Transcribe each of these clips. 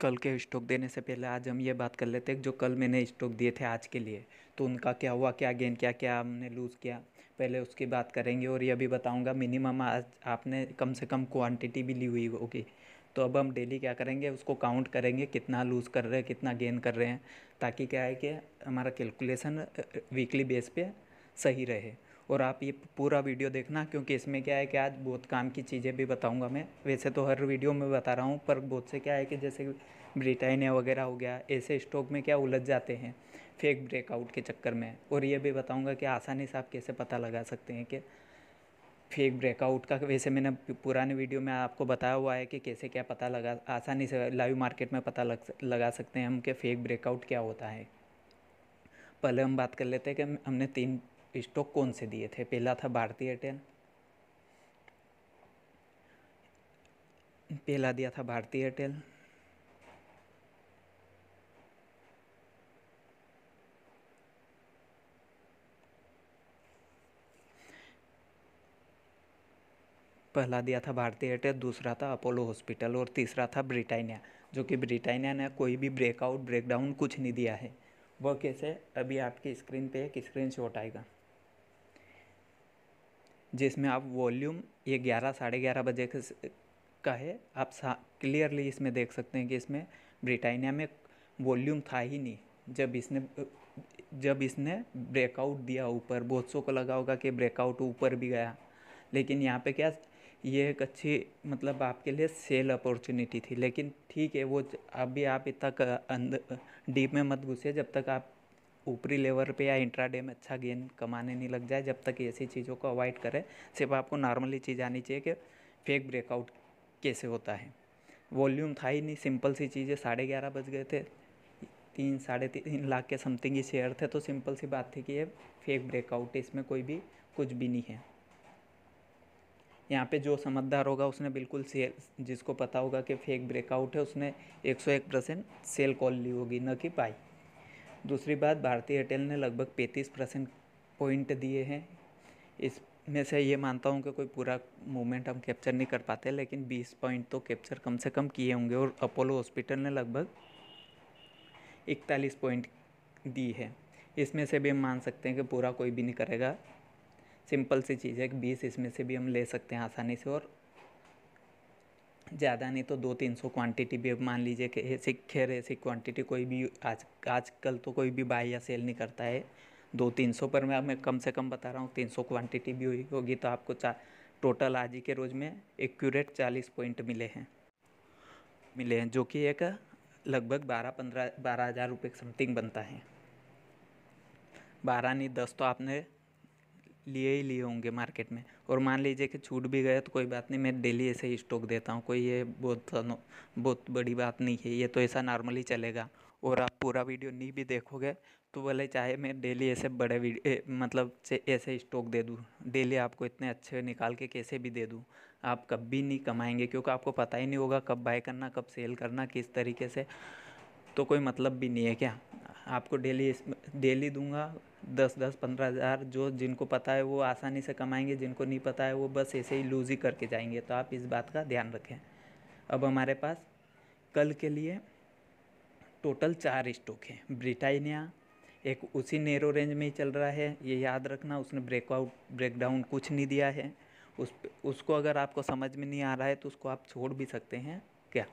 कल के स्टॉक देने से पहले आज हम ये बात कर लेते हैं जो कल मैंने स्टॉक दिए थे आज के लिए तो उनका क्या हुआ क्या गेन क्या क्या हमने लूज़ किया पहले उसकी बात करेंगे और यह भी बताऊंगा मिनिमम आज आपने कम से कम क्वांटिटी भी ली हुई होगी तो अब हम डेली क्या करेंगे उसको काउंट करेंगे कितना लूज़ कर रहे हैं कितना गेन कर रहे हैं ताकि क्या है कि हमारा कैलकुलेसन वीकली बेस पर सही रहे और आप ये पूरा वीडियो देखना क्योंकि इसमें क्या है कि आज बहुत काम की चीज़ें भी बताऊँगा मैं वैसे तो हर वीडियो में बता रहा हूँ पर बहुत से क्या है कि जैसे ब्रिटानिया वगैरह हो गया ऐसे स्टॉक में क्या उलझ जाते हैं फेक ब्रेकआउट के चक्कर में और ये भी बताऊँगा कि आसानी से आप कैसे पता लगा सकते हैं कि फेक ब्रेकआउट का वैसे मैंने पुराने वीडियो में आपको बताया हुआ है कि कैसे क्या पता लगा आसानी से लाइव मार्केट में पता लग लगा सकते हैं हम कि फ़ेक ब्रेकआउट क्या होता है पहले हम बात कर लेते हैं कि हमने तीन स्टॉक कौन से दिए थे पहला था भारतीय एयरटेल पहला दिया था भारतीय एयरटेल पहला दिया था भारतीय एयरटेल दूसरा था अपोलो हॉस्पिटल और तीसरा था ब्रिटानिया जो कि ब्रिटानिया ने कोई भी ब्रेकआउट ब्रेकडाउन कुछ नहीं दिया है वह कैसे अभी आपकी स्क्रीन पे एक स्क्रीन शॉट आएगा जिसमें आप वॉल्यूम ये ग्यारह साढ़े ग्यारह बजे का है आप क्लियरली इसमें देख सकते हैं कि इसमें ब्रिटानिया में वॉल्यूम था ही नहीं जब इसने जब इसने ब्रेकआउट दिया ऊपर बहुत सौ को लगा होगा कि ब्रेकआउट ऊपर भी गया लेकिन यहाँ पे क्या ये एक अच्छी मतलब आपके लिए सेल अपॉर्चुनिटी थी लेकिन ठीक है वो अभी आप इतना अंदर डीप में मत घुसे जब तक आप ऊपरी लेवल पे या इंट्राडे में अच्छा गेंद कमाने नहीं लग जाए जब तक ऐसी चीज़ों को अवॉइड करें सिर्फ आपको नॉर्मली चीज़ आनी चाहिए कि फेक ब्रेकआउट कैसे होता है वॉल्यूम था ही नहीं सिंपल सी चीज़ें साढ़े ग्यारह बज गए थे तीन साढ़े तीन लाख के समथिंग ही शेयर थे तो सिंपल सी बात थी कि ये फेक ब्रेकआउट है इसमें कोई भी कुछ भी नहीं है यहाँ पे जो समझदार होगा उसने बिल्कुल सेल जिसको पता होगा कि फेक ब्रेकआउट है उसने 101 परसेंट सेल कॉल ली होगी न कि बाई दूसरी बात भारतीय एयरटेल ने लगभग पैंतीस परसेंट पॉइंट दिए हैं इसमें से ये मानता हूँ कि कोई पूरा मूवमेंट हम कैप्चर नहीं कर पाते लेकिन बीस पॉइंट तो कैप्चर कम से कम किए होंगे और अपोलो हॉस्पिटल ने लगभग इकतालीस पॉइंट दी है इसमें से भी हम मान सकते हैं कि पूरा कोई भी नहीं करेगा सिंपल सी चीज़ है कि बीस इसमें से भी हम ले सकते हैं आसानी से और ज़्यादा नहीं तो दो तीन सौ क्वान्टिटी भी मान लीजिए कि ऐसे खैर ऐसी क्वांटिटी कोई भी आज आजकल तो कोई भी बाई या सेल नहीं करता है दो तीन सौ पर मैं मैं कम से कम बता रहा हूँ तीन सौ क्वान्टिटी भी हुई होगी तो आपको चा टोटल आज ही के रोज़ में एक्यूरेट चालीस पॉइंट मिले हैं मिले हैं जो कि एक लगभग बारह पंद्रह बारह हज़ार रुपये समथिंग बनता है बारह नहीं दस तो आपने लिए ही लिए होंगे मार्केट में और मान लीजिए कि छूट भी गया तो कोई बात नहीं मैं डेली ऐसे ही स्टॉक देता हूँ कोई ये बहुत बहुत बड़ी बात नहीं है ये तो ऐसा नॉर्मली चलेगा और आप पूरा वीडियो नहीं भी देखोगे तो बोले चाहे मैं डेली ऐसे बड़े वीडियो मतलब ऐसे स्टॉक दे दूँ डेली आपको इतने अच्छे निकाल के कैसे भी दे दूँ आप कभी नहीं कमाएंगे क्योंकि आपको पता ही नहीं होगा कब बाय करना कब सेल करना किस तरीके से तो कोई मतलब भी नहीं है क्या आपको डेली डेली दूंगा दस दस पंद्रह हज़ार जो जिनको पता है वो आसानी से कमाएंगे जिनको नहीं पता है वो बस ऐसे ही लूज ही करके जाएंगे तो आप इस बात का ध्यान रखें अब हमारे पास कल के लिए टोटल चार स्टॉक हैं ब्रिटानिया एक उसी नेरो रेंज में ही चल रहा है ये याद रखना उसने ब्रेकआउट ब्रेकडाउन कुछ नहीं दिया है उस उसको अगर आपको समझ में नहीं आ रहा है तो उसको आप छोड़ भी सकते हैं क्या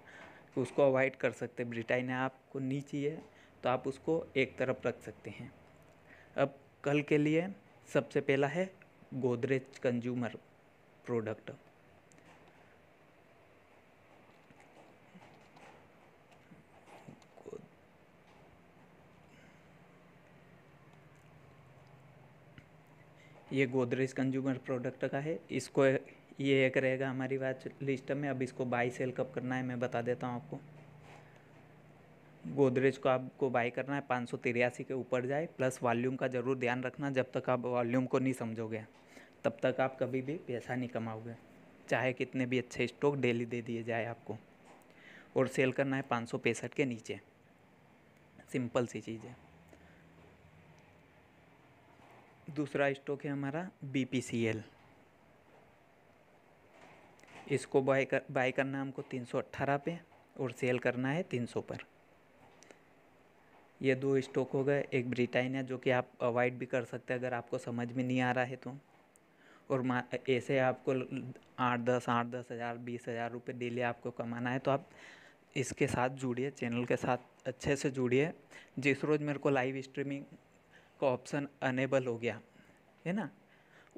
उसको अवॉइड कर सकते ब्रिटानिया आपको नहीं चाहिए तो आप उसको एक तरफ रख सकते हैं अब कल के लिए सबसे पहला है गोदरेज कंज्यूमर प्रोडक्ट ये गोदरेज कंज्यूमर प्रोडक्ट का है इसको ये एक रहेगा हमारी वाच लिस्ट में अब इसको बाई सेल कब करना है मैं बता देता हूँ आपको गोदरेज को आपको बाई करना है पाँच सौ तिरासी के ऊपर जाए प्लस वॉल्यूम का ज़रूर ध्यान रखना जब तक आप वॉल्यूम को नहीं समझोगे तब तक आप कभी भी पैसा नहीं कमाओगे चाहे कितने भी अच्छे स्टॉक डेली दे दिए जाए आपको और सेल करना है पाँच सौ पैंसठ के नीचे सिंपल सी चीज़ है दूसरा स्टॉक है हमारा बी पी सी एल इसको बाई कर बाय करना हमको तीन सौ अट्ठारह पे और सेल करना है तीन सौ पर ये दो स्टॉक हो गए एक ब्रिटानिया जो कि आप अवॉइड भी कर सकते हैं अगर आपको समझ में नहीं आ रहा है तो और ऐसे आपको आठ दस आठ दस हज़ार बीस हज़ार रुपये डेली आपको कमाना है तो आप इसके साथ जुड़िए चैनल के साथ अच्छे से जुड़िए जिस रोज़ मेरे को लाइव स्ट्रीमिंग का ऑप्शन अनेबल हो गया है ना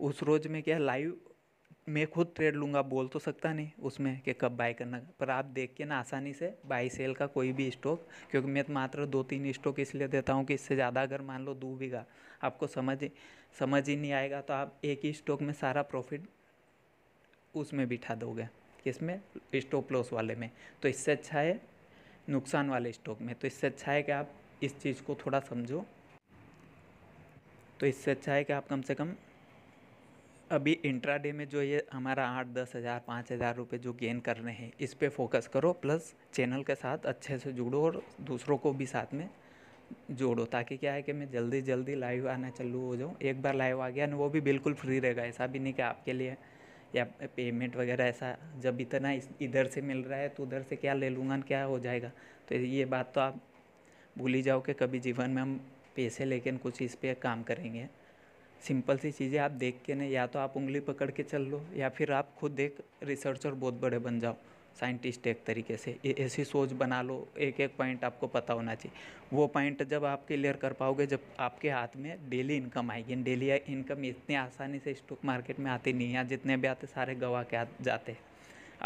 उस रोज़ में क्या लाइव मैं खुद ट्रेड लूँगा बोल तो सकता नहीं उसमें कि कब बाय करना पर आप देख के ना आसानी से बाई सेल का कोई भी स्टॉक क्योंकि मैं तो मात्र दो तीन स्टॉक इसलिए देता हूँ कि इससे ज़्यादा अगर मान लो दो बीघा आपको समझ समझ ही नहीं आएगा तो आप एक ही स्टॉक में सारा प्रॉफिट उसमें बिठा दोगे किसमें स्टॉप लॉस वाले में तो इससे अच्छा है नुकसान वाले स्टॉक में तो इससे अच्छा है कि आप इस चीज़ को थोड़ा समझो तो इससे अच्छा है कि आप कम से कम अभी इंट्राडे में जो ये हमारा आठ दस हज़ार पाँच हज़ार रुपये जो गेन कर रहे हैं इस पर फोकस करो प्लस चैनल के साथ अच्छे से जुड़ो और दूसरों को भी साथ में जोड़ो ताकि क्या है कि मैं जल्दी जल्दी लाइव आना चलूँ हो जाऊँ एक बार लाइव आ गया ना वो भी बिल्कुल फ्री रहेगा ऐसा भी नहीं कि आपके लिए या पेमेंट वगैरह ऐसा जब इतना इधर से मिल रहा है तो उधर से क्या ले लूँगा क्या हो जाएगा तो ये बात तो आप भूल ही जाओ कि कभी जीवन में हम पैसे लेकिन कुछ इस पर काम करेंगे सिंपल सी चीज़ें आप देख के नहीं या तो आप उंगली पकड़ के चल लो या फिर आप खुद एक रिसर्चर बहुत बड़े बन जाओ साइंटिस्ट एक तरीके से ऐसी सोच बना लो एक एक पॉइंट आपको पता होना चाहिए वो पॉइंट जब आप क्लियर कर पाओगे जब आपके हाथ में डेली इनकम आएगी डेली इनकम इतनी आसानी से स्टॉक मार्केट में आती नहीं है जितने भी आते सारे गवा के जाते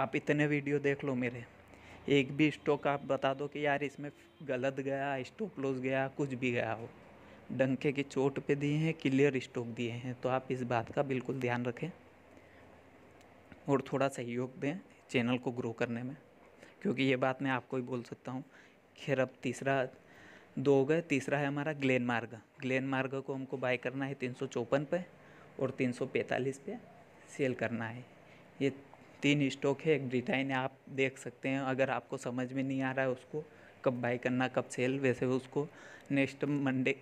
आप इतने वीडियो देख लो मेरे एक भी स्टॉक आप बता दो कि यार इसमें गलत गया स्टॉक लॉस गया कुछ भी गया हो डंके की चोट पे दिए हैं क्लियर स्ट्रोक दिए हैं तो आप इस बात का बिल्कुल ध्यान रखें और थोड़ा सहयोग दें चैनल को ग्रो करने में क्योंकि ये बात मैं आपको ही बोल सकता हूँ खैर अब तीसरा दो हो गए तीसरा है हमारा ग्लेन मार्ग ग्लेन मार्ग को हमको बाय करना है तीन पे और तीन पे सेल करना है ये तीन स्टॉक है एक ब्रिटाइन आप देख सकते हैं अगर आपको समझ में नहीं आ रहा है उसको कब बाय करना कब सेल वैसे उसको नेक्स्ट मंडे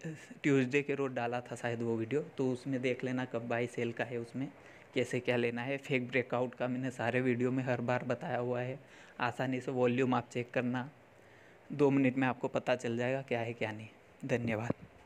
ट्यूसडे के रोज़ डाला था शायद वो वीडियो तो उसमें देख लेना कब बाय सेल का है उसमें कैसे क्या लेना है फेक ब्रेकआउट का मैंने सारे वीडियो में हर बार बताया हुआ है आसानी से वॉल्यूम आप चेक करना दो मिनट में आपको पता चल जाएगा क्या है क्या नहीं धन्यवाद